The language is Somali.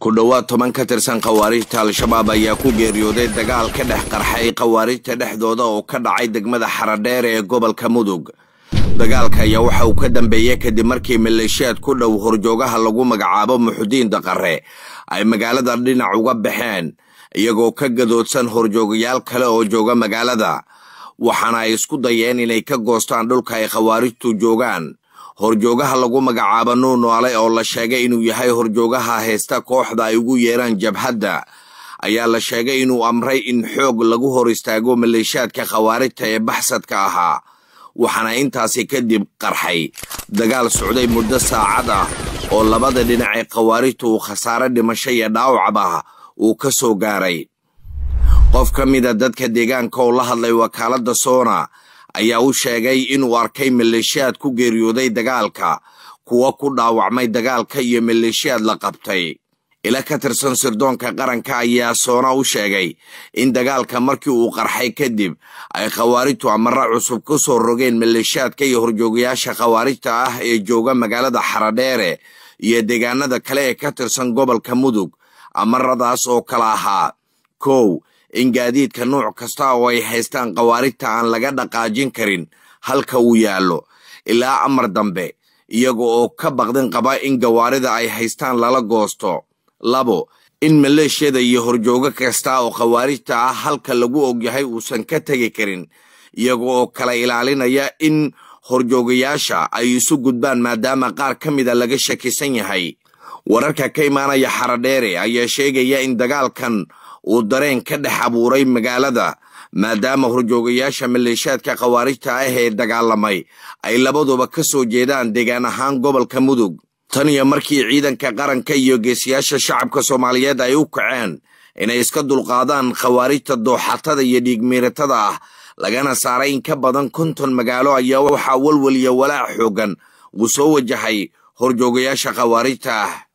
ku dhowaad toban ka tirsan khawaarijta al-shabaab ayaa ku geeriyooday dagaal ka dhex qarxay khawaarijta dhexdooda oo ka dhacay degmada xaradheer ee gobolka mudug dagaalka ayaa waxa uu ka dambeeyey kadib markii maleeshiyaad ku dhow horjoogaha lagu magacaabo muxudiin daqare ay magaalada dhinac uga baxeen iyagoo ka gadoodsan horjoogayaal kale oo jooga magaalada waxaana ay isku dayeen inay ka goostaan dhulka ay khawaarijtu joogaan horjoogaha lagu magacaabo nuunoale oo la sheegay inuu yahay horjoogaha heesta kooxda ay ugu yeeraan jabhadda ayaa la sheegay inuu amray in xoog lagu hor istaago maleeshaadka khawaarijta ee baxsadka ahaa waxaana intaasi kadib qarxay dagaal socday muddo saacad ah oo labada dhinac ee khawaarijta uu khasaare dhimasho iyo dhaawacbah ah uu ka soo gaaray qof ka mid a ah dadka deegaanka oo la hadlay wakaaladda soona ayaa u sheegay inuu arkay maleeshiyaad ku geeriyooday dagaalka kuwo ku dhaawacmay dagaalka iyo maleeshiyaad la qabtay ila ka tirsan sirdoonka qaranka ayaa soona u sheegay in dagaalka markii uu qarxay kadib ay khawaarijtu amara cusub ku soo rogeen maleeshiyaadka iyo horjoogayaasha khawaarijta ah ee jooga magaalada xaradheere iyo deegaanada kale ee ka tirsan gobolka mudug amaradaas oo kala ahaa kow in gaadiidka nuuc kasta oo ay haystaan khawaarijta aan laga dhaqaajin karin halka uu yaallo ilaa amar dambe iyaga oo ka baqdin qaba in gawaarida ay haystaan lala goosto labo in maleeshiyada iyo horjoogo kasta oo khawaarijta ah halka lagu ogyahay uusan ka tegi karin iyaga oo kala ilaalinaya in horjoogayaasha ay isu gudbaan maadaama qaar ka mida laga shakisan yahay wararka ka imaanaya xaradheere ayaa sheegaya in dagaalkan uu dareen ka dhex abuuray magaalada maadaama horjoogayaasha maleeshaadka khawaarijta ah ee dagaalamay ay labaduba ka soo jeedaan deegaan ahaan gobolka mudug tan iyo markii ciidanka qaranka iyo geesiyaasha shacabka soomaaliyeed ay u kaceen inay iska dulqaadaan khawaarijta dooxatada iyo dhiigmiiratada ah lagana saaray in ka badan konton magaalo ayaa waxaa welwel iyo walaac xooggan uu soo wajahay horjoogayaasha khawaarijta ah